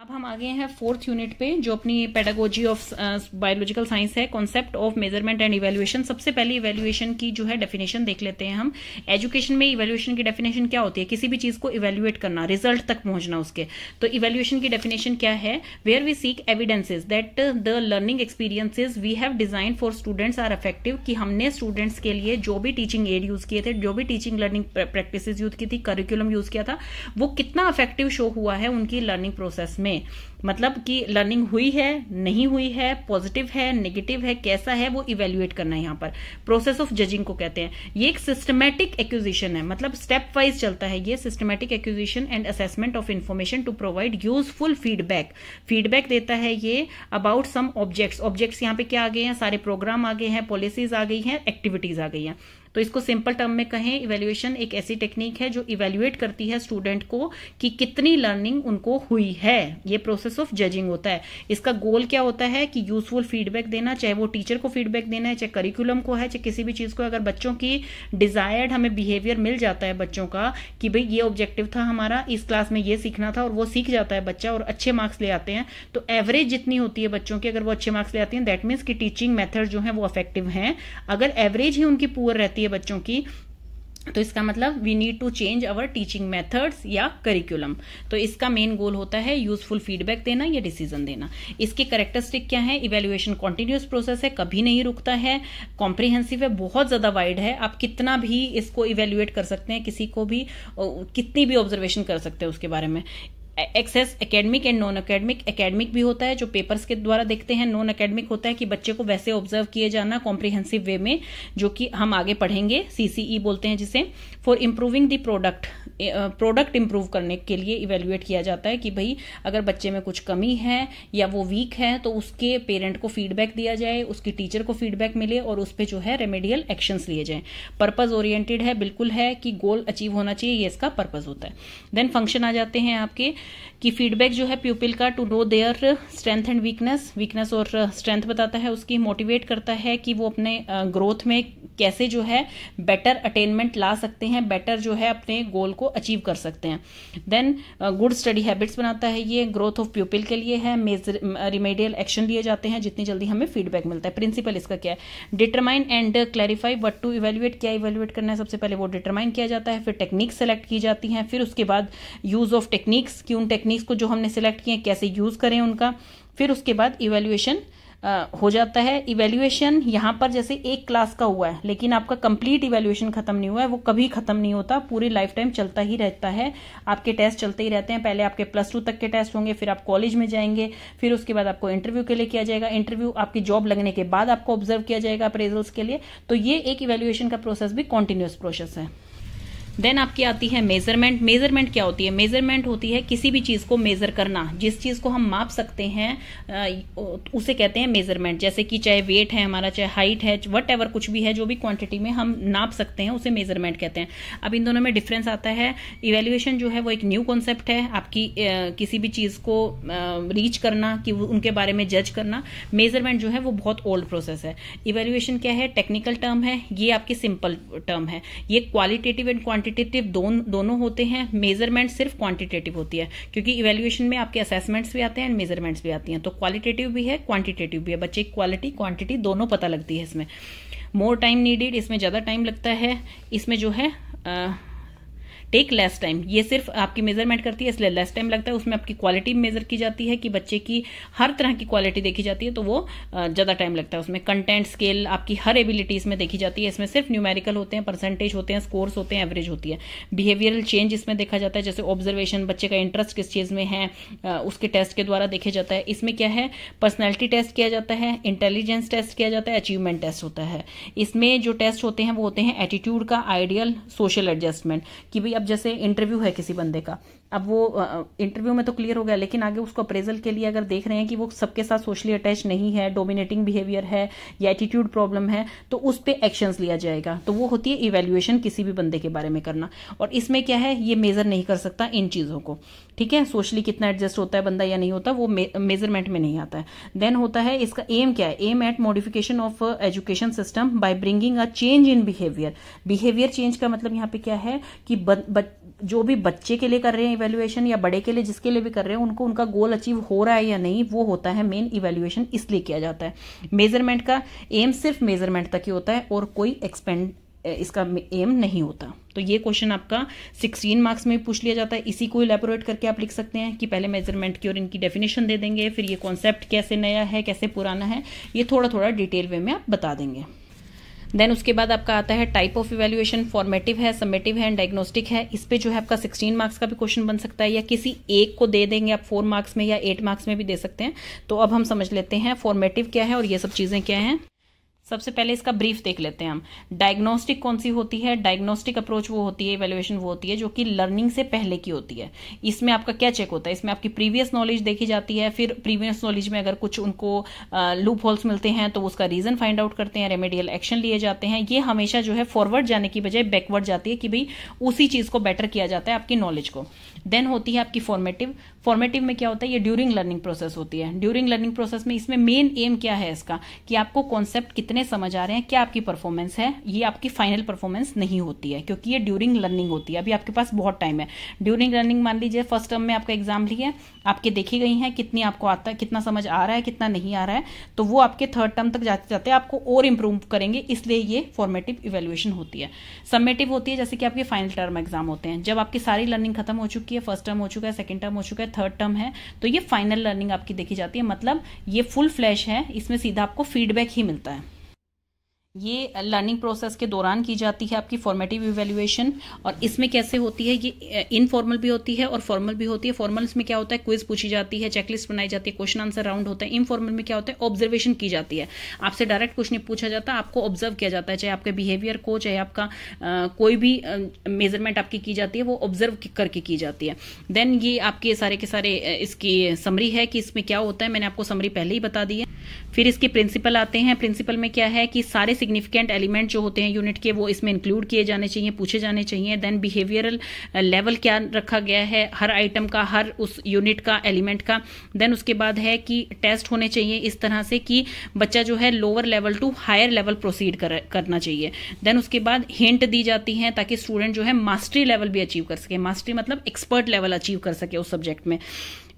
अब हम आगे हैं फोर्थ यूनिट पे जो अपनी पेडागोजी ऑफ बायोलॉजिकल साइंस है concept of measurement and evaluation सबसे पहले इवेल्युएशन की जो है डेफिनेशन देख लेते हैं हम एजुकेशन में इवेल्युएशन की डेफिनेशन क्या होती है किसी भी चीज़ को इवेल्युएट करना रिजल्ट तक पहुंचना उसके तो इवेल्युएशन की डेफिनेशन क्या है where we seek evidences that the learning experiences we have design for students are effective कि हमने स्टूडेंट्स के लिए जो भी टीचिंग एड यूज़ किए थे जो भी टीचिंग लर्निंग प्रैक्टिस यूज की थी करिकुलम यूज़ किया था वो कितना अफेक्टिव शो हुआ है उनकी लर्निंग प्रोसेस में में मतलब कि लर्निंग हुई है नहीं हुई है पॉजिटिव है नेगेटिव है कैसा है वो इवेल्युएट करना है यहाँ पर प्रोसेस ऑफ जजिंग को कहते हैं ये एक सिस्टमैटिक एक्विजिशन है मतलब स्टेप वाइज चलता है ये systematic acquisition and assessment of information to provide useful feedback feedback देता है ये अबाउट सम ऑब्जेक्ट्स ऑब्जेक्ट्स यहाँ पे क्या आ गए हैं सारे प्रोग्राम आ गए हैं पॉलिसीज आ गई हैं एक्टिविटीज आ गई हैं तो इसको सिंपल टर्म में कहें इवेल्युएशन एक ऐसी टेक्निक है जो इवेल्युएट करती है स्टूडेंट को कि कितनी लर्निंग उनको हुई है ये प्रोसेस ऑफ जजिंग होता है इसका गोल क्या होता है कि यूजफुल फीडबैक देना चाहे वो टीचर को फीडबैक देना है चाहे करिकुलम को है चाहे किसी भी चीज़ को अगर बच्चों की डिजायर्ड हमें बिहेवियर मिल जाता है बच्चों का कि भाई ये ऑब्जेक्टिव था हमारा इस क्लास में ये सीखना था और वो सीख जाता है बच्चा और अच्छे मार्क्स ले आते हैं तो एवरेज जितनी होती है बच्चों की अगर वो अच्छे मार्क्स ले आते हैं दैट मीन्स कि टीचिंग मेथड जो है वो अफेक्टिव है अगर एवरेज ही उनकी पुअर रहती है है बच्चों की तो इसका मतलब we need to change our teaching methods या करिकुलम तो इसका मेन गोल होता है यूजफुल फीडबैक देना या डिसीजन देना इसके करेक्टरिस्टिक क्या है इवेल्युएशन कॉन्टिन्यूस प्रोसेस है कभी नहीं रुकता है कॉम्प्रिहेंसिव है बहुत ज्यादा वाइड है आप कितना भी इसको इवेल्युएट कर सकते हैं किसी को भी कितनी भी ऑब्जर्वेशन कर सकते हैं उसके बारे में access academic and non academic academic भी होता है जो पेपर्स के द्वारा देखते हैं नॉन एकेडमिक होता है कि बच्चे को वैसे ऑब्जर्व किए जाना कॉम्प्रिहेंसिव वे में जो कि हम आगे पढ़ेंगे सीसीई e बोलते हैं जिसे for improving the product product improve करने के लिए इवेल्युएट किया जाता है कि भाई अगर बच्चे में कुछ कमी है या वो वीक है तो उसके पेरेंट को फीडबैक दिया जाए उसकी टीचर को फीडबैक मिले और उस पर जो है रेमेडियल एक्शंस लिए जाए पर्पज ओरिएंटेड है बिल्कुल है कि गोल अचीव होना चाहिए ये इसका पर्पज होता है देन फंक्शन आ जाते हैं आपके कि फीडबैक जो है प्यूपिल का to know their strength and weakness weakness और स्ट्रेंथ बताता है उसकी मोटिवेट करता है कि वो अपने ग्रोथ में कैसे जो है बेटर अटेनमेंट ला सकते हैं बेटर जो है अपने गोल को अचीव कर सकते हैं देन गुड स्टडी हैबिट्स बनाता है ये ग्रोथ ऑफ प्यूपिल के लिए है मेजर रिमेडियल एक्शन लिए जाते हैं जितनी जल्दी हमें फीडबैक मिलता है प्रिंसिपल इसका क्या है determine and clarify what to evaluate क्या इवेल्युएट करना है सबसे पहले वो डिटरमाइन किया जाता है फिर टेक्निक सेलेक्ट की जाती हैं फिर उसके बाद यूज ऑफ टेक्निक्स क्यों उन टेक्निक्स को जो हमने सेलेक्ट किए कैसे यूज़ करें उनका फिर उसके बाद इवेल्युएशन हो जाता है इवेल्युएशन यहाँ पर जैसे एक क्लास का हुआ है लेकिन आपका कंप्लीट इवेल्युएशन खत्म नहीं हुआ है वो कभी खत्म नहीं होता पूरी लाइफ टाइम चलता ही रहता है आपके टेस्ट चलते ही रहते हैं पहले आपके प्लस टू तक के टेस्ट होंगे फिर आप कॉलेज में जाएंगे फिर उसके बाद आपको इंटरव्यू के लिए किया जाएगा इंटरव्यू आपकी जॉब लगने के बाद आपको ऑब्जर्व किया जाएगा अप्रेजल्स के लिए तो ये एक इवेल्युएशन का प्रोसेस भी कॉन्टिन्यूस प्रोसेस है देन आपकी आती है मेजरमेंट मेजरमेंट क्या होती है मेजरमेंट होती है किसी भी चीज को मेजर करना जिस चीज को हम माप सकते हैं उसे कहते हैं मेजरमेंट जैसे कि चाहे वेट है हमारा चाहे हाइट है वट एवर कुछ भी है जो भी क्वांटिटी में हम नाप सकते हैं उसे मेजरमेंट कहते हैं अब इन दोनों में डिफरेंस आता है इवेल्युएशन जो है वो एक न्यू कॉन्सेप्ट है आपकी किसी भी चीज को रीच करना कि उनके बारे में जज करना मेजरमेंट जो है वो बहुत ओल्ड प्रोसेस है इवेल्युएशन क्या है टेक्निकल टर्म है ये आपकी सिंपल टर्म है ये क्वालिटेटिव एंड क्वान्टिटी क्वांटिटेटिव दोन, दोनों होते हैं मेजरमेंट सिर्फ क्वांटिटेटिव होती है क्योंकि इवेल्यूएशन में आपके असेसमेंट्स भी आते हैं एंड मेजरमेंट्स भी आती हैं तो क्वालिटेटिव भी है क्वांटिटेटिव भी है बच्चे की क्वालिटी क्वांटिटी दोनों पता लगती है इसमें मोर टाइम नीडेड इसमें ज़्यादा टाइम लगता है इसमें जो है आ, टेक लेस टाइम ये सिर्फ आपकी मेजरमेंट करती है इसलिए लेस टाइम लगता है उसमें आपकी क्वालिटी मेजर की जाती है कि बच्चे की हर तरह की क्वालिटी देखी जाती है तो वो ज़्यादा टाइम लगता है उसमें कंटेंट स्केल आपकी हर एबिलिटीज में देखी जाती है इसमें सिर्फ न्यूमेरिकल होते हैं परसेंटेज होते हैं स्कोर्स होते हैं एवरेज होती है बिहेवियरल चेंज इसमें देखा जाता है जैसे ऑब्जर्वेशन बच्चे का इंटरेस्ट किस चीज़ में है उसके टेस्ट के द्वारा देखे जाता है इसमें क्या है पर्सनैलिटी टेस्ट किया जाता है इंटेलिजेंस टेस्ट किया जाता है अचीवमेंट टेस्ट होता है इसमें जो टेस्ट होते हैं वो होते हैं एटीट्यूड का आइडियल सोशल एडजस्टमेंट कि भाई अब जैसे इंटरव्यू है किसी बंदे का अब वो इंटरव्यू में तो क्लियर हो गया लेकिन आगे उसको अप्रेजल के लिए अगर देख रहे हैं कि वो सबके साथ सोशली अटैच नहीं है डोमिनेटिंग बिहेवियर है या एटीट्यूड प्रॉब्लम है तो उस पर एक्शन लिया जाएगा तो वो होती है इवेल्युएशन किसी भी बंदे के बारे में करना और इसमें क्या है ये मेज़र नहीं कर सकता इन चीज़ों को ठीक है सोशली कितना एडजस्ट होता है बंदा या नहीं होता वो मेजरमेंट में नहीं आता है देन होता है इसका एम क्या है aim at modification of education system by bringing a change in behaviour behaviour change का मतलब यहाँ पे क्या है कि ब, ब, जो भी बच्चे के लिए कर रहे हैं इवेल्युएशन या बड़े के लिए जिसके लिए भी कर रहे हैं उनको उनका गोल अचीव हो रहा है या नहीं वो होता है मेन इवेल्युएशन इसलिए किया जाता है मेजरमेंट का एम सिर्फ मेजरमेंट तक ही होता है और कोई एक्सपेंड इसका एम नहीं होता तो ये क्वेश्चन आपका 16 मार्क्स में पूछ लिया जाता है इसी को इलेबोरेट करके आप लिख सकते हैं कि पहले मेजरमेंट की और इनकी डेफिनेशन दे देंगे फिर ये कॉन्सेप्ट कैसे नया है कैसे पुराना है ये थोड़ा थोड़ा डिटेल वे में आप बता देंगे देन उसके बाद आपका आता है टाइप ऑफ इवेल्युएशन फॉर्मेटिव है सबमेटिव है एंड डायग्नोस्टिक है इस पर जो है आपका सिक्सटीन मार्क्स का भी क्वेश्चन बन सकता है या किसी एक को दे देंगे आप फोर मार्क्स में या एट मार्क्स में भी दे सकते हैं तो अब हम समझ लेते हैं फॉर्मेटिव क्या है और ये सब चीज़ें क्या हैं सबसे पहले इसका ब्रीफ देख लेते हैं हम डायग्नोस्टिक कौन सी होती है डायग्नोस्टिक अप्रोच वो होती है इवेल्युएशन वो होती है जो कि लर्निंग से पहले की होती है इसमें आपका क्या चेक होता है इसमें आपकी प्रीवियस नॉलेज देखी जाती है फिर प्रीवियस नॉलेज में अगर कुछ उनको लूप होल्स मिलते हैं तो उसका रीजन फाइंड आउट करते हैं रेमेडियल एक्शन लिए जाते हैं ये हमेशा जो है फॉरवर्ड जाने की बजाय बैकवर्ड जाती है कि भाई उसी चीज को बेटर किया जाता है आपकी नॉलेज को देन होती है आपकी फॉर्मेटिव फॉर्मेटिव में क्या होता है ये ड्यूरिंग लर्निंग प्रोसेस होती है ड्यूरिंग लर्निंग प्रोसेस में इसमें मेन एम क्या है इसका कि आपको कॉन्सेप्ट कितने कितने समझ आ रहे हैं क्या आपकी परफॉर्मेंस है ये आपकी फाइनल परफॉर्मेंस नहीं होती है क्योंकि ये ड्यूरिंग लर्निंग होती है अभी आपके पास बहुत टाइम है ड्यूरिंग लर्निंग मान लीजिए फर्स्ट टर्म में आपका एग्जाम लिया आपके देखी गई है कितनी आपको आता है कितना समझ आ रहा है कितना नहीं आ रहा है तो वो आपके थर्ड टर्म तक जाते जाते आपको और इम्प्रूव करेंगे इसलिए ये फॉर्मेटिव इवेल्युएशन होती है सबमेटिव होती है जैसे कि आपके फाइनल टर्म एग्जाम होते हैं जब आपकी सारी लर्निंग खत्म हो चुकी है फर्स्ट टर्म हो चुका है सेकंड टर्म हो चुका है थर्ड टर्म है तो ये फाइनल लर्निंग आपकी देखी जाती है मतलब ये फुल फ्लैश है इसमें सीधा आपको फीडबैक ही मिलता है ये लर्निंग प्रोसेस के दौरान की जाती है आपकी फॉर्मेटिव इवेल्युएशन और इसमें कैसे होती है ये इनफॉर्मल भी होती है और फॉर्मल भी होती है फॉर्मल में क्या होता है क्विज पूछी जाती है चेकलिस्ट बनाई जाती है क्वेश्चन आंसर राउंड होता है इनफॉर्मल में क्या होता है ऑब्जर्वेशन की जाती है आपसे डायरेक्ट कुछ नहीं पूछा जाता आपको ऑब्जर्व किया जाता है चाहे आपके बिहेवियर को चाहे आपका आ, कोई भी मेजरमेंट आपकी की जाती है वो ऑब्जर्व करके की जाती है देन ये आपके सारे के सारे इसकी समरी है कि इसमें क्या होता है मैंने आपको समरी पहले ही बता दी है फिर इसके प्रिंसिपल आते हैं प्रिंसिपल में क्या है कि सारे सिग्निफिकेंट एलिमेंट जो होते हैं यूनिट के वो इसमें इंक्लूड किए जाने चाहिए पूछे जाने चाहिए देन बिहेवियरल लेवल क्या रखा गया है हर आइटम का हर उस यूनिट का एलिमेंट का देन उसके बाद है कि टेस्ट होने चाहिए इस तरह से कि बच्चा जो है lower level to higher level proceed कर, करना चाहिए देन उसके बाद हिंट दी जाती है ताकि स्टूडेंट जो है मास्टरी लेवल भी अचीव कर सके मास्टरी मतलब एक्सपर्ट लेवल अचीव कर सके उस सब्जेक्ट में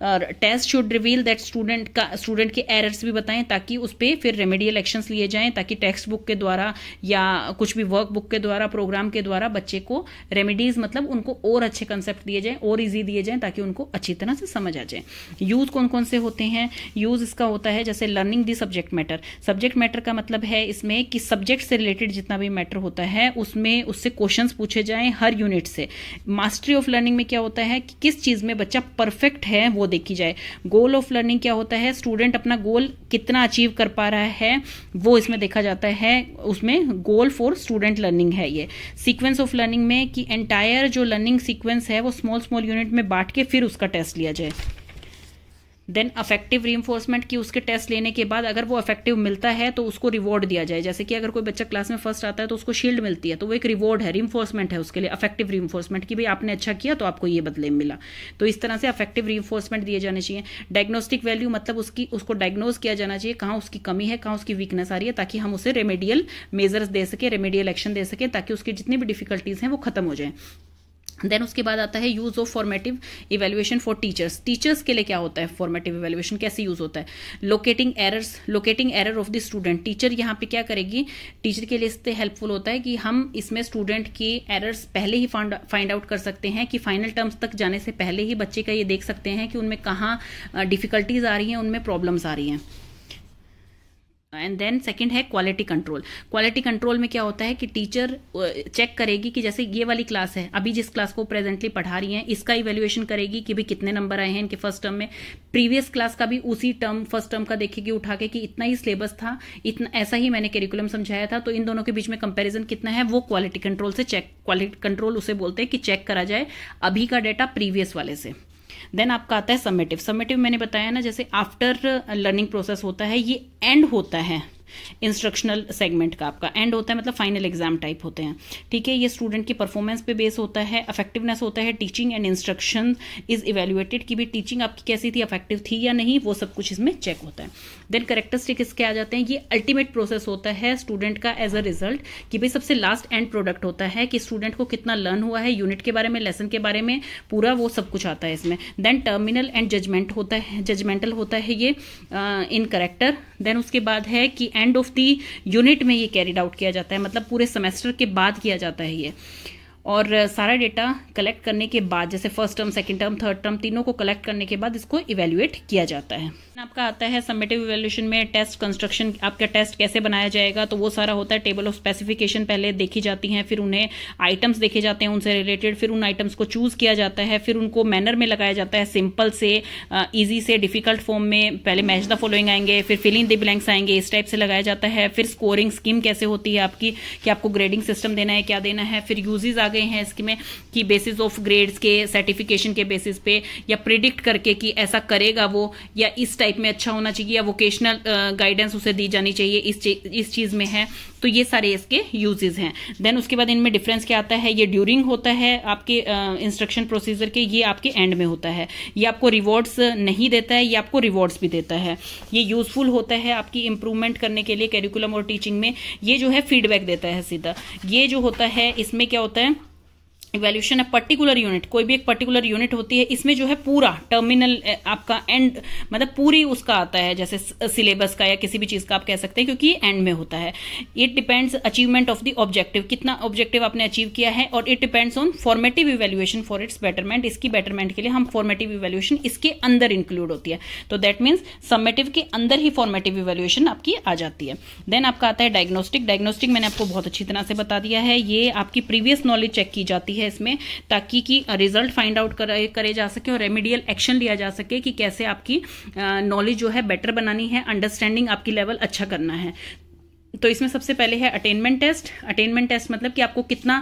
test should reveal that student का स्टूडेंट के एरर्स भी बताएं ताकि उस पर फिर रेमेडियल एक्शंस लिए जाएं ताकि टेक्स्ट बुक के द्वारा या कुछ भी वर्क बुक के द्वारा प्रोग्राम के द्वारा बच्चे को रेमेडीज मतलब उनको और अच्छे कंसेप्ट दिए जाएं और ईजी दिए जाएं ताकि उनको अच्छी तरह से समझ आ जाए यूज कौन कौन से होते हैं यूज इसका होता है जैसे learning the subject matter subject matter का मतलब है इसमें कि सब्जेक्ट से रिलेटेड जितना भी मैटर होता है उसमें उससे क्वेश्चन पूछे जाएं हर यूनिट से मास्टरी ऑफ लर्निंग में क्या होता है कि किस चीज में बच्चा परफेक्ट है वो देखी जाए गोल ऑफ लर्निंग क्या होता है स्टूडेंट अपना गोल कितना अचीव कर पा रहा है वो इसमें देखा जाता है उसमें गोल फॉर स्टूडेंट लर्निंग है ये सीक्वेंस ऑफ लर्निंग में कि एंटायर जो लर्निंग सीक्वेंस है वो स्मॉल स्मॉल यूनिट में बांट के फिर उसका टेस्ट लिया जाए देन अफेक्टिव रीइंफोर्समेंट की उसके टेस्ट लेने के बाद अगर वो अफेक्टिव मिलता है तो उसको रिवॉर्ड दिया जाए जैसे कि अगर कोई बच्चा क्लास में फर्स्ट आता है तो उसको शील्ड मिलती है तो वो एक रिवॉर्ड है रीइंफोर्समेंट है उसके लिए अफेक्टिव रीइंफोर्समेंट की भाई आपने अच्छा किया तो आपको ये बदले मिला तो इस तरह से अफेक्टिव रीइंफोर्समेंट दिए जाने चाहिए डायग्नोस्टिक वैल्यू मतलब उसकी उसको डायग्नोज किया जाना चाहिए कहाँ उसकी कमी है कहाँ उसकी वीकनेस आ रही है ताकि हम उसे रेमेडियल मेजर्स दे सके रेमेडियल एक्शन दे सके ताकि उसकी जितनी भी डिफिकल्टीज हैं वो खत्म हो जाए देन उसके बाद आता है use of formative evaluation for teachers teachers के लिए क्या होता है फॉर्मेटिव इवेल्युएशन कैसे यूज होता है locating errors locating error of the student teacher यहाँ पे क्या करेगी टीचर के लिए इससे हेल्पफुल होता है कि हम इसमें स्टूडेंट के एरर्स पहले ही फाइंड आउट कर सकते हैं कि फाइनल टर्म्स तक जाने से पहले ही बच्चे का ये देख सकते हैं कि उनमें कहाँ डिफिकल्टीज आ रही हैं उनमें प्रॉब्लम्स आ रही हैं एंड देन सेकंड है क्वालिटी कंट्रोल क्वालिटी कंट्रोल में क्या होता है कि टीचर चेक करेगी कि जैसे ये वाली क्लास है अभी जिस क्लास को प्रेजेंटली पढ़ा रही है इसका इवेल्युएशन करेगी कि भी कितने नंबर आए हैं इनके फर्स्ट टर्म में प्रीवियस क्लास का भी उसी टर्म फर्स्ट टर्म का देखेगी उठा के कि इतना ही सिलेबस था इतना ऐसा ही मैंने करिकुलम समझाया था तो इन दोनों के बीच में कंपेरिजन कितना है वो क्वालिटी कंट्रोल से चेक क्वालिटी कंट्रोल उसे बोलते हैं कि चेक करा जाए अभी का डेटा प्रीवियस वाले से देन आपका आता है समेटिव समेटिव मैंने बताया ना जैसे आफ्टर लर्निंग प्रोसेस होता है ये एंड होता है इंस्ट्रक्शनल सेगमेंट का आपका एंड होता है मतलब फाइनल एग्जाम टाइप होते हैं ठीक है ये स्टूडेंट की परफॉर्मेंस पे बेस होता है अफेक्टिवनेस होता है teaching and instruction is evaluated कि भी टीचिंग आपकी कैसी थी अफेक्टिव थी या नहीं वो सब कुछ इसमें चेक होता है देन करेक्टरिस्टिक इसके आ जाते हैं ये अल्टीमेट प्रोसेस होता है स्टूडेंट का एज अ रिजल्ट कि भाई सबसे लास्ट एंड प्रोडक्ट होता है कि स्टूडेंट को कितना लर्न हुआ है यूनिट के बारे में लेसन के बारे में पूरा वो सब कुछ आता है इसमें देन टर्मिनल एंड जजमेंट होता है जजमेंटल होता है ये इन करेक्टर देन उसके बाद है कि एंड ऑफ दी यूनिट में ये कैरिड आउट किया जाता है मतलब पूरे सेमेस्टर के बाद किया जाता है ये और सारा डेटा कलेक्ट करने के बाद जैसे first term second term third term तीनों को कलेक्ट करने के बाद इसको इवेल्युएट किया जाता है आपका आता है सबमेटिव इवेल्यूशन में टेस्ट कंस्ट्रक्शन आपका टेस्ट कैसे बनाया जाएगा तो वो सारा होता है टेबल ऑफ स्पेसिफिकेशन पहले देखी जाती हैं फिर उन्हें आइटम्स देखे जाते हैं उनसे रिलेटेड फिर उन आइटम्स को चूज किया जाता है फिर उनको मैनर में लगाया जाता है सिंपल से ईजी से डिफिकल्ट फॉर्म में पहले मैच द फॉलोइंग आएंगे फिर फिलिंग द ब्लैंक्स आएंगे इस टाइप से लगाया जाता है फिर स्कोरिंग स्कीम कैसे होती है आपकी कि आपको ग्रेडिंग सिस्टम देना है क्या देना है फिर यूजेज आ गए हैं इसमें कि बेसिस ऑफ ग्रेड्स के सर्टिफिकेशन के बेसिस पे या प्रिडिक्ट करके कि ऐसा करेगा वो या इस टाइप में अच्छा होना चाहिए या वोकेशनल गाइडेंस उसे दी जानी चाहिए इस चीज़ में है तो ये सारे इसके यूजेज हैं देन उसके बाद इनमें डिफरेंस क्या आता है ये ड्यूरिंग होता है आपके इंस्ट्रक्शन प्रोसीजर के ये आपके एंड में होता है ये आपको रिवॉर्ड्स नहीं देता है ये आपको रिवॉर्ड्स भी देता है ये यूजफुल होता है आपकी इंप्रूवमेंट करने के लिए कैरिकुलम और टीचिंग में ये जो है फीडबैक देता है सीधा ये जो होता है इसमें क्या होता है इवेल्यूशन है पर्टिकुलर यूनिट कोई भी एक पर्टिकुलर यूनिट होती है इसमें जो है पूरा टर्मिनल आपका एंड मतलब पूरी उसका आता है जैसे सिलेबस का या किसी भी चीज का आप कह सकते हैं क्योंकि एंड में होता है it depends achievement of the objective कितना ऑब्जेक्टिव आपने अचीव किया है और it depends on formative evaluation for its betterment इसकी बेटरमेंट के लिए हम फॉर्मेटिव इवेल्युएशन इसके अंदर इंक्लूड होती है तो दैट मीन्स सबमेटिव के अंदर ही फॉर्मेटिव इवेल्युएशन आपकी आ जाती है देन आपका आता है डायग्नोस्टिक डायग्नोस्टिक मैंने आपको बहुत अच्छी तरह से बता दिया है ये आपकी प्रीवियस नॉलेज चेक की जाती है है इसमें ताकि कि रिजल्ट फाइंड आउट करे करे जा सके और रेमेडियल एक्शन लिया जा सके कि कैसे आपकी नॉलेज जो है बेटर बनानी है अंडरस्टैंडिंग आपकी लेवल अच्छा करना है तो इसमें सबसे पहले है अटेनमेंट टेस्ट अटेनमेंट टेस्ट मतलब कि आपको कितना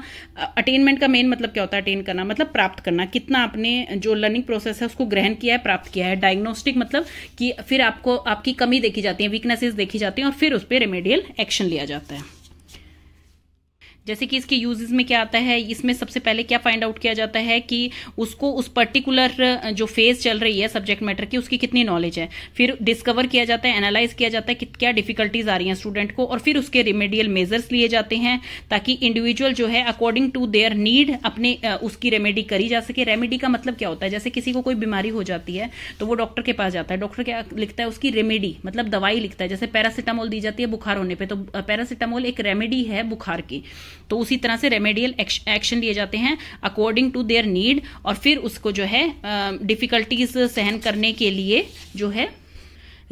अटेनमेंट का मेन मतलब क्या होता है अटेन करना मतलब प्राप्त करना कितना आपने जो लर्निंग प्रोसेस है उसको ग्रहण किया है प्राप्त किया है डायग्नोस्टिक मतलब कि फिर आपको आपकी कमी देखी जाती है वीकनेसेस देखी जाती है और फिर उस पर रेमेडियल एक्शन लिया जाता है जैसे कि इसके यूजेस में क्या आता है इसमें सबसे पहले क्या फाइंड आउट किया जाता है कि उसको उस पर्टिकुलर जो फेज चल रही है सब्जेक्ट मैटर की उसकी कितनी नॉलेज है फिर डिस्कवर किया जाता है एनालाइज किया जाता है कि क्या डिफिकल्टीज आ रही हैं स्टूडेंट को और फिर उसके रेमेडियल मेजर्स लिए जाते हैं ताकि इंडिविजुअल जो है अकॉर्डिंग टू देयर नीड अपने उसकी रेमेडी करी जा सके रेमेडी का मतलब क्या होता है जैसे किसी को कोई बीमारी हो जाती है तो वो डॉक्टर के पास जाता है डॉक्टर क्या लिखता है उसकी रेमेडी मतलब दवाई लिखता है जैसे पैरासिटामोल दी जाती है बुखार होने पर तो पैरासिटामोल एक रेमेडी है बुखार की तो उसी तरह से रेमेडियल एक्शन लिए जाते हैं अकॉर्डिंग टू देयर नीड और फिर उसको जो है डिफ़िकल्टीज सहन करने के लिए जो है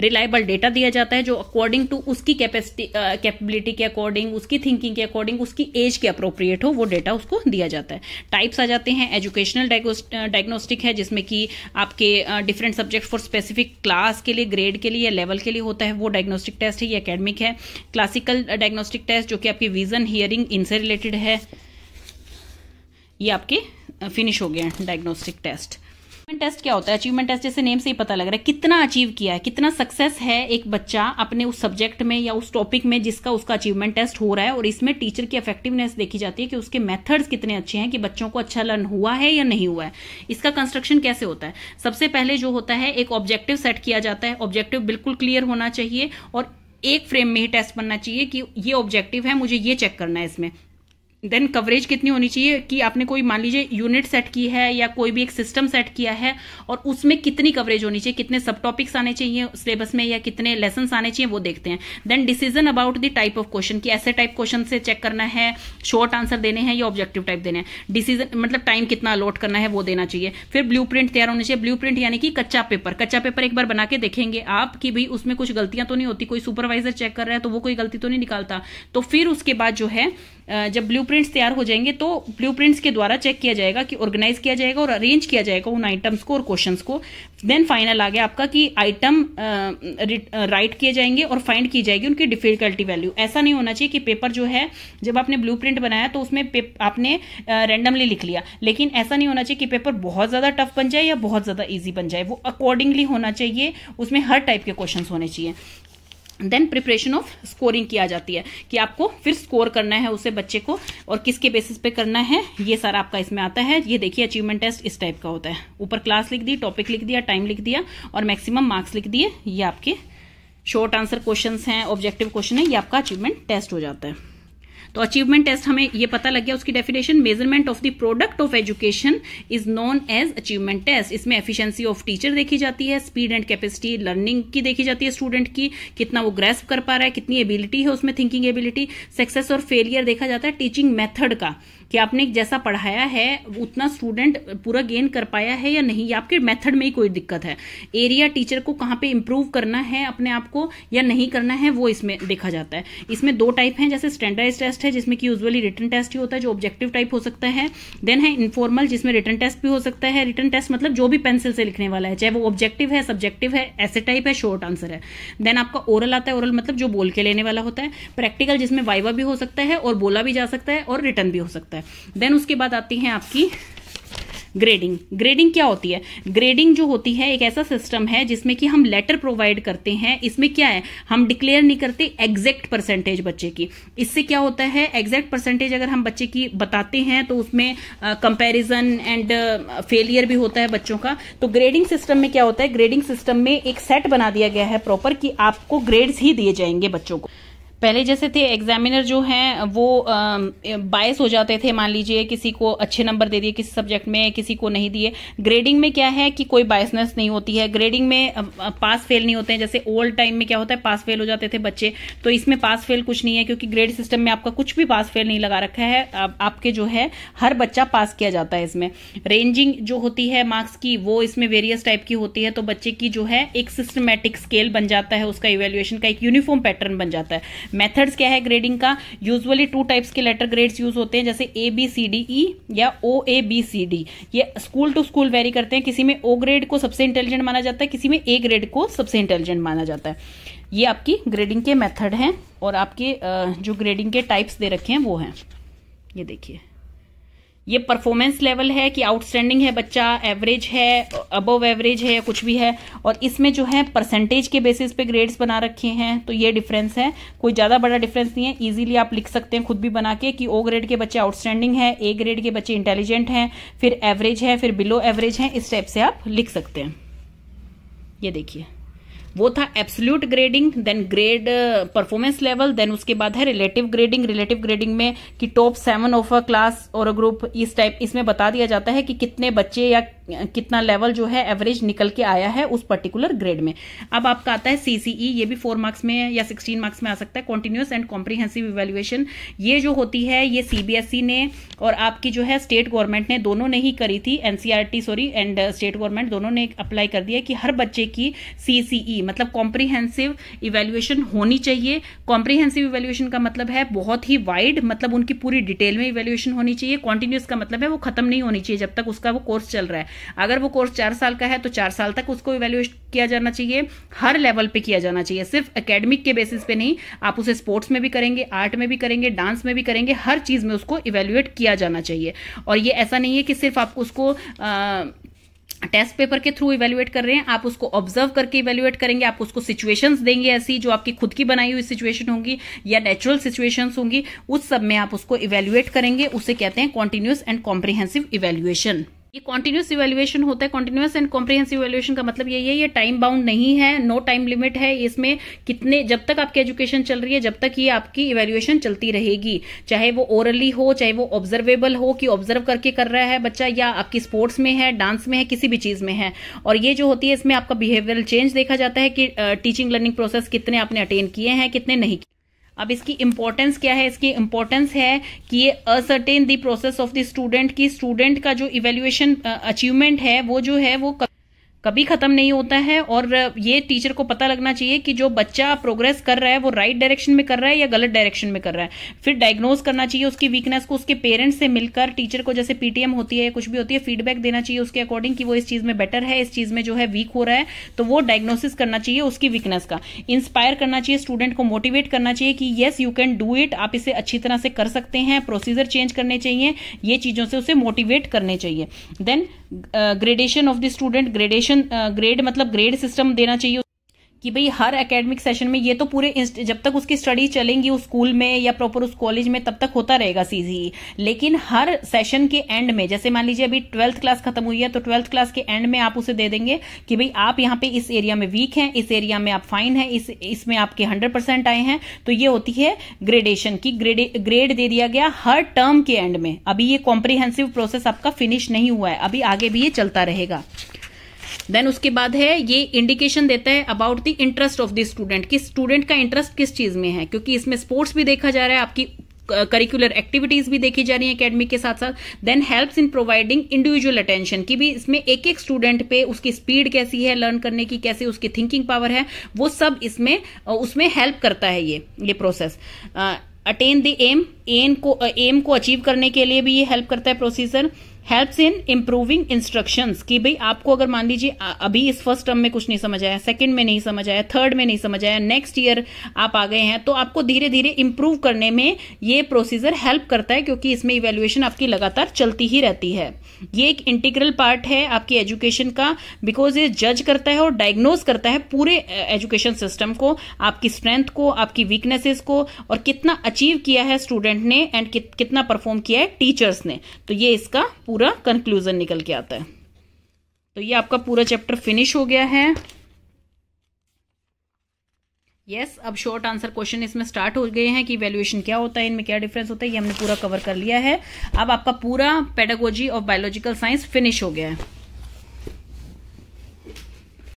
रिलायबल डेटा दिया जाता है जो अकॉर्डिंग टू उसकी कैपेसिटी कैपेबिलिटी के अकॉर्डिंग उसकी थिंकिंग के अकॉर्डिंग उसकी एज के अप्रोप्रिएट हो वो डेटा उसको दिया जाता है टाइप्स आ जाते हैं एजुकेशनल डायग्नोस्टिक है जिसमें कि आपके different subject for specific class के लिए ग्रेड के लिए या लेवल के लिए होता है वो डायग्नोस्टिक टेस्ट है ये अकेडमिक है क्लासिकल डायग्नोस्टिक टेस्ट जो कि आपकी विजन हियरिंग इनसे रिलेटेड है ये आपके फिनिश हो गए डायग्नोस्टिक टेस्ट अचीवमेंट टेस्ट क्या होता है अचीवमेंट टेस्ट जैसे नेम से ही पता लग रहा है कितना अचीव किया है कितना सक्सेस है एक बच्चा अपने उस सब्जेक्ट में या उस टॉपिक में जिसका उसका अचीवमेंट टेस्ट हो रहा है और इसमें टीचर की इफेक्टिवनेस देखी जाती है कि उसके मेथड्स कितने अच्छे हैं कि बच्चों को अच्छा लर्न हुआ है या नहीं हुआ है इसका कंस्ट्रक्शन कैसे होता है सबसे पहले जो होता है एक ऑब्जेक्टिव सेट किया जाता है ऑब्जेक्टिव बिल्कुल क्लियर होना चाहिए और एक फ्रेम में ही टेस्ट बनना चाहिए कि ये ऑब्जेक्टिव है मुझे ये चेक करना है इसमें देन कवरेज कितनी होनी चाहिए कि आपने कोई मान लीजिए यूनिट सेट की है या कोई भी एक सिस्टम सेट किया है और उसमें कितनी कवरेज होनी चाहिए कितने सब टॉपिक्स आने चाहिए सिलेबस में या कितने लेसन आने चाहिए वो देखते हैं then decision about the type of question कि ऐसे टाइप क्वेश्चन से चेक करना है शॉर्ट आंसर देने हैं या ऑब्जेक्टिव टाइप देने हैं डिसीजन मतलब टाइम कितना अलॉट करना है वो देना चाहिए फिर ब्लू तैयार होनी चाहिए ब्लू यानी कि कच्चा पेपर कच्चा पेपर एक बार बना के देखेंगे आप कि भाई उसमें कुछ गलतियां तो नहीं होती कोई सुपरवाइजर चेक कर रहा है तो वो कोई गलती तो नहीं निकालता तो फिर उसके बाद जो है जब ब्लूप्रिंट्स तैयार हो जाएंगे तो ब्लूप्रिंट्स के द्वारा चेक किया जाएगा कि ऑर्गेनाइज किया जाएगा और अरेंज किया जाएगा उन आइटम्स को और क्वेश्चंस को देन फाइनल आ गया आपका कि आइटम राइट किए जाएंगे और फाइंड की जाएगी उनकी डिफिकल्टी वैल्यू ऐसा नहीं होना चाहिए कि पेपर जो है जब आपने ब्लू बनाया तो उसमें आपने रेंडमली लिख लिया लेकिन ऐसा नहीं होना चाहिए कि पेपर बहुत ज़्यादा टफ बन जाए या बहुत ज़्यादा ईजी बन जाए वो अकॉर्डिंगली होना चाहिए उसमें हर टाइप के क्वेश्चन होने चाहिए देन प्रिपरेशन ऑफ स्कोरिंग किया जाती है कि आपको फिर स्कोर करना है उसे बच्चे को और किसके बेसिस पे करना है ये सारा आपका इसमें आता है ये देखिए अचीवमेंट टेस्ट इस टाइप का होता है ऊपर क्लास लिख दी टॉपिक लिख दिया टाइम लिख दिया और मैक्सिमम मार्क्स लिख दिए ये आपके शॉर्ट आंसर क्वेश्चन हैं ऑब्जेक्टिव क्वेश्चन है ये आपका अचीवमेंट टेस्ट हो जाता है तो अचीवमेंट टेस्ट हमें ये पता लग गया उसकी definition measurement of the product of education is known as achievement test इसमें एफिशिएंसी ऑफ टीचर देखी जाती है स्पीड एंड कैपेसिटी लर्निंग की देखी जाती है स्टूडेंट की कितना वो ग्रेस्प कर पा रहा है कितनी एबिलिटी है उसमें थिंकिंग एबिलिटी सक्सेस और फेलियर देखा जाता है टीचिंग मेथड का कि आपने जैसा पढ़ाया है उतना स्टूडेंट पूरा गेन कर पाया है या नहीं या आपके मेथड में ही कोई दिक्कत है एरिया टीचर को कहाँ पे इम्प्रूव करना है अपने आप को या नहीं करना है वो इसमें देखा जाता है इसमें दो टाइप हैं जैसे स्टैंडर्डाइज टेस्ट है जिसमें कि यूजली रिटर्न टेस्ट ही होता है जो ऑब्जेक्टिव टाइप हो सकता है देन है इनफॉर्मल जिसमें रिटर्न टेस्ट भी हो सकता है रिटर्न टेस्ट मतलब जो भी पेंसिल से लिखने वाला है चाहे वो ऑब्जेक्टिव है सब्जेक्टिव है ऐसे टाइप है शॉर्ट आंसर है देन आपका ओरल आता है ओरल मतलब जो बोल के लेने वाला होता है प्रैक्टिकल जिसमें वाइवा भी हो सकता है और बोला भी जा सकता है और रिटर्न भी हो सकता है जाता है देन उसके बाद आती है आपकी ग्रेडिंग ग्रेडिंग क्या होती है ग्रेडिंग जो होती है एक ऐसा सिस्टम है जिसमें कि हम लेटर प्रोवाइड करते हैं इसमें क्या है हम डिक्लेयर नहीं करते एग्जैक्ट परसेंटेज बच्चे की इससे क्या होता है एग्जैक्ट परसेंटेज अगर हम बच्चे की बताते हैं तो उसमें कंपैरिजन एंड फेलियर भी होता है बच्चों का तो ग्रेडिंग सिस्टम में क्या होता है ग्रेडिंग सिस्टम में एक सेट बना दिया गया है प्रॉपर कि आपको ग्रेड्स ही दिए जाएंगे बच्चों को पहले जैसे थे एग्जामिनर जो हैं वो बायस हो जाते थे मान लीजिए किसी को अच्छे नंबर दे दिए किसी सब्जेक्ट में किसी को नहीं दिए ग्रेडिंग में क्या है कि कोई बायसनेस नहीं होती है ग्रेडिंग में पास फेल नहीं होते हैं जैसे ओल्ड टाइम में क्या होता है पास फेल हो जाते थे बच्चे तो इसमें पास फेल कुछ नहीं है क्योंकि ग्रेड सिस्टम में आपका कुछ भी पास फेल नहीं लगा रखा है आप, आपके जो है हर बच्चा पास किया जाता है इसमें रेंजिंग जो होती है मार्क्स की वो इसमें वेरियस टाइप की होती है तो बच्चे की जो है एक सिस्टमेटिक स्केल बन जाता है उसका इवेल्युएशन का एक यूनिफॉर्म पैटर्न बन जाता है मेथड्स क्या है ग्रेडिंग का यूजुअली टू टाइप्स के लेटर ग्रेड्स यूज होते हैं जैसे A B C D E या O A B C D ये स्कूल टू स्कूल वेरी करते हैं किसी में ओ ग्रेड को सबसे इंटेलिजेंट माना जाता है किसी में ए ग्रेड को सबसे इंटेलिजेंट माना जाता है ये आपकी ग्रेडिंग के मेथड हैं और आपके जो ग्रेडिंग के टाइप्स दे रखे हैं वो हैं ये देखिए ये परफॉर्मेंस लेवल है कि आउटस्टैंडिंग है बच्चा एवरेज है अबव एवरेज है कुछ भी है और इसमें जो है परसेंटेज के बेसिस पे ग्रेड्स बना रखे हैं तो ये डिफरेंस है कोई ज़्यादा बड़ा डिफरेंस नहीं है इजीली आप लिख सकते हैं खुद भी बना के कि ओ ग्रेड के बच्चे आउटस्टैंडिंग है ए ग्रेड के बच्चे इंटेलिजेंट हैं फिर एवरेज है फिर बिलो एवरेज है इस टाइप से आप लिख सकते हैं ये देखिए वो था absolute grading then grade performance level then उसके बाद है रिलेटिव ग्रेडिंग रिलेटिव ग्रेडिंग में कि top seven of a class और अ ग्रुप इस टाइप इसमें बता दिया जाता है कि कितने बच्चे या कितना लेवल जो है एवरेज निकल के आया है उस पर्टिकुलर ग्रेड में अब आपका आता है सीसीई e, ये भी फोर मार्क्स में या सिक्सटीन मार्क्स में आ सकता है कॉन्टिन्यूस एंड कॉम्प्रीहेंसिव इवेल्युएशन ये जो होती है ये सीबीएसई e ने और आपकी जो है स्टेट गवर्नमेंट ने दोनों ने ही करी थी NCERT sorry and state government दोनों ने अप्लाई कर दिया कि हर बच्चे की सीसीई e, मतलब कॉम्प्रीहेंसिव इवेल्युएशन होनी चाहिए कॉम्प्रीहेंसिव इवेल्युएशन का मतलब है बहुत ही वाइड मतलब उनकी पूरी डिटेल में इवेल्युएशन होनी चाहिए कॉन्टिन्यूस का मतलब है वो खत्म नहीं होनी चाहिए जब तक उसका वो कोर्स चल रहा है अगर वो कोर्स चार साल का है तो चार साल तक उसको इवेल्युएट किया जाना चाहिए हर लेवल पे किया जाना चाहिए सिर्फ एकेडमिक के बेसिस पे नहीं आप उसे स्पोर्ट्स में भी करेंगे आर्ट में भी करेंगे डांस में भी करेंगे हर चीज़ में उसको इवेल्युएट किया जाना चाहिए और ये ऐसा नहीं है कि सिर्फ आप उसको आ, टेस्ट पेपर के थ्रू इवेल्युएट कर रहे हैं आप उसको ऑब्जर्व करके इवेल्युएट करेंगे आप उसको सिचुएशंस देंगे ऐसी जो आपकी खुद की बनाई हुई सिचुएशन होंगी या नेचुरल सिचुएशंस होंगी उस सब में आप उसको इवेल्युएट करेंगे उसे कहते हैं कॉन्टिन्यूस एंड कॉम्प्रिहेंसिव इवेल्युएशन ये कॉन्टिन्यूस इवेल्युएशन होता है कॉन्टिन्यूस एंड कॉम्प्रीहेंसिव इवेल्युएशन का मतलब यही है ये टाइम बाउंड नहीं है नो टाइम लिमिट है इसमें कितने जब तक आपकी एजुकेशन चल रही है जब तक ये आपकी इवेल्युएशन चलती रहेगी चाहे वो ओरली हो चाहे वो ऑब्जर्वेबल हो कि ऑब्जर्व करके कर रहा है बच्चा या आपकी स्पोर्ट्स में है डांस में है किसी भी चीज में है और ये जो होती है इसमें आपका बिहेवियरल चेंज देखा जाता है कि टीचिंग लर्निंग प्रोसेस कितने आपने अटेन किए हैं कितने नहीं किए अब इसकी इम्पोर्टेंस क्या है इसकी इम्पोर्टेंस है कि ये ascertain the process of the student की स्टूडेंट का जो इवेल्युएशन अचीवमेंट है वो जो है वो कभी ख़त्म नहीं होता है और ये टीचर को पता लगना चाहिए कि जो बच्चा प्रोग्रेस कर रहा है वो राइट डायरेक्शन में कर रहा है या गलत डायरेक्शन में कर रहा है फिर डायग्नोज करना चाहिए उसकी वीकनेस को उसके पेरेंट्स से मिलकर टीचर को जैसे पीटीएम होती है कुछ भी होती है फीडबैक देना चाहिए उसके अकॉर्डिंग कि वो इस चीज़ में बेटर है इस चीज़ में जो है वीक हो रहा है तो वो डायग्नोसिस करना चाहिए उसकी वीकनेस का इंस्पायर करना चाहिए स्टूडेंट को मोटिवेट करना चाहिए कि yes you can do it आप इसे अच्छी तरह से कर सकते हैं प्रोसीजर चेंज करने चाहिए ये चीज़ों से उसे मोटिवेट करने चाहिए then gradation of the student gradation session grade uh, मतलब ग्रेड सिस्टम देना चाहिए कि भाई हर एकेडमिक सेशन में ये तो पूरे जब तक उसकी स्टडी चलेंगी उस स्कूल में या प्रॉपर उस कॉलेज में तब तक होता रहेगा सीजी लेकिन हर सेशन के एंड में जैसे मान लीजिए अभी ट्वेल्थ क्लास खत्म हुई है तो ट्वेल्थ क्लास के एंड में आप उसे दे देंगे कि भाई आप यहाँ पे इस एरिया में वीक हैं इस एरिया में आप फाइन इसमें इस आपके हंड्रेड आए हैं तो ये होती है ग्रेडेशन की ग्रेड ग्रेड दे दिया गया हर टर्म के एंड में अभी ये कॉम्प्रिहेंसिव प्रोसेस आपका फिनिश नहीं हुआ है अभी आगे भी ये चलता रहेगा देन उसके बाद है ये इंडिकेशन देता है about the interest of the student कि स्टूडेंट का इंटरेस्ट किस चीज में है क्योंकि इसमें स्पोर्ट्स भी देखा जा रहा है आपकी करिकुलर एक्टिविटीज भी देखी जा रही है अकेडमी के साथ साथ then helps in providing individual attention की भी इसमें एक एक स्टूडेंट पे उसकी स्पीड कैसी है लर्न करने की कैसी उसकी थिंकिंग पावर है वो सब इसमें उसमें हेल्प करता है ये ये process attain the aim aim को एम को अचीव करने के लिए भी ये हेल्प करता है procedure helps in improving instruction की भाई आपको अगर मान लीजिए अभी इस फर्स्ट टर्म में कुछ नहीं समझ आया सेकंड में नहीं समझ आया थर्ड में नहीं समझ आया नेक्स्ट ईयर आप आ गए हैं तो आपको धीरे धीरे इम्प्रूव करने में ये प्रोसीजर हेल्प करता है क्योंकि इसमें इवेल्युएशन आपकी लगातार चलती ही रहती है ये एक इंटीग्रल पार्ट है आपकी एजुकेशन का बिकॉज ये जज करता है और डायग्नोज करता है पूरे एजुकेशन सिस्टम को आपकी स्ट्रेंथ को आपकी वीकनेसेस को और कितना अचीव किया है स्टूडेंट ने एंड कितना परफॉर्म किया है टीचर्स ने तो ये इसका पूरा पूरा कंक्लूज़न निकल के आता है तो ये आपका पूरा चैप्टर फिनिश हो गया है यस yes, अब शॉर्ट आंसर क्वेश्चन इसमें स्टार्ट हो गए हैं कि वैल्यूएशन क्या होता है इनमें क्या डिफरेंस होता है ये हमने पूरा कवर कर लिया है अब आपका पूरा pedagogy of biological science finish हो गया है